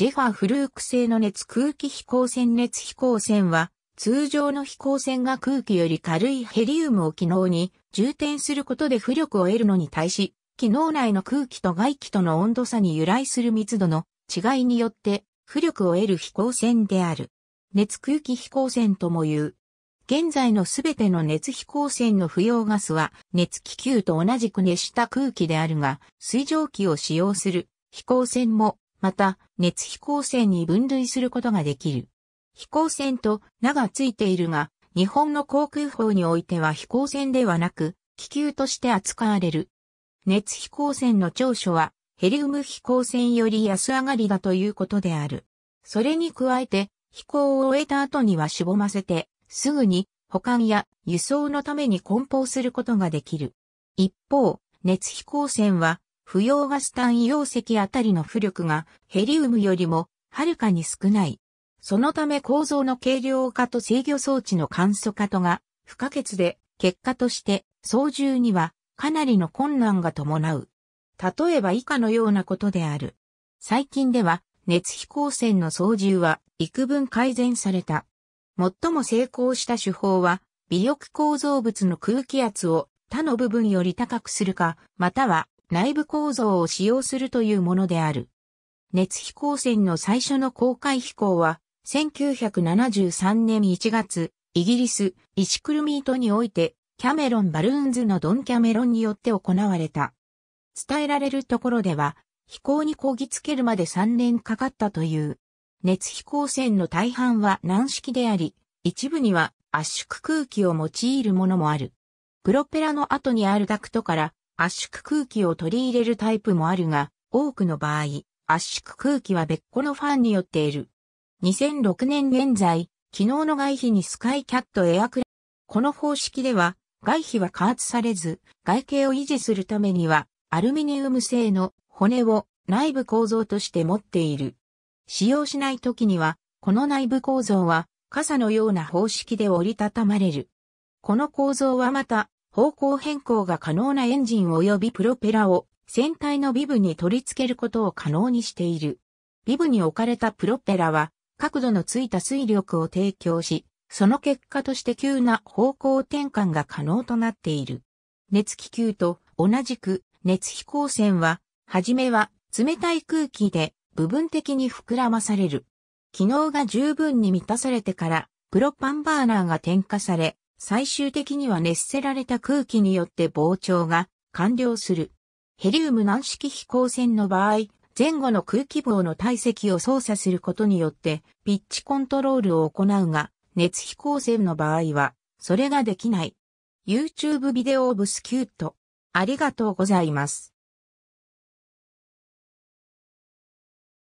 ジェファ・フルーク製の熱空気飛行船熱飛行船は、通常の飛行船が空気より軽いヘリウムを機能に充填することで浮力を得るのに対し、機能内の空気と外気との温度差に由来する密度の違いによって浮力を得る飛行船である。熱空気飛行船とも言う。現在のすべての熱飛行船の不要ガスは熱気球と同じく熱した空気であるが、水蒸気を使用する飛行船もまた、熱飛行船に分類することができる。飛行船と名がついているが、日本の航空法においては飛行船ではなく、気球として扱われる。熱飛行船の長所は、ヘリウム飛行船より安上がりだということである。それに加えて、飛行を終えた後にはしぼませて、すぐに保管や輸送のために梱包することができる。一方、熱飛行船は不要ガス単容積あたりの浮力がヘリウムよりもはるかに少ない。そのため構造の軽量化と制御装置の簡素化とが不可欠で、結果として操縦にはかなりの困難が伴う。例えば以下のようなことである。最近では熱飛行船の操縦は幾分改善された。最も成功した手法は、尾翼構造物の空気圧を他の部分より高くするか、または内部構造を使用するというものである。熱飛行船の最初の公開飛行は、1973年1月、イギリス、イシクルミートにおいて、キャメロン・バルーンズのドン・キャメロンによって行われた。伝えられるところでは、飛行にこぎつけるまで3年かかったという。熱飛行船の大半は軟式であり、一部には圧縮空気を用いるものもある。プロペラの後にあるダクトから圧縮空気を取り入れるタイプもあるが、多くの場合、圧縮空気は別個のファンによっている。2006年現在、昨日の外皮にスカイキャットエアクラこの方式では、外皮は加圧されず、外形を維持するためには、アルミニウム製の骨を内部構造として持っている。使用しない時には、この内部構造は傘のような方式で折りたたまれる。この構造はまた方向変更が可能なエンジン及びプロペラを船体のビブに取り付けることを可能にしている。ビブに置かれたプロペラは角度のついた水力を提供し、その結果として急な方向転換が可能となっている。熱気球と同じく熱飛行船は、はじめは冷たい空気で部分的に膨らまされる。機能が十分に満たされてからプロパンバーナーが点火され、最終的には熱せられた空気によって膨張が完了する。ヘリウム軟式飛行船の場合、前後の空気棒の体積を操作することによってピッチコントロールを行うが、熱飛行船の場合は、それができない。YouTube ビデオオブスキュート。ありがとうございます。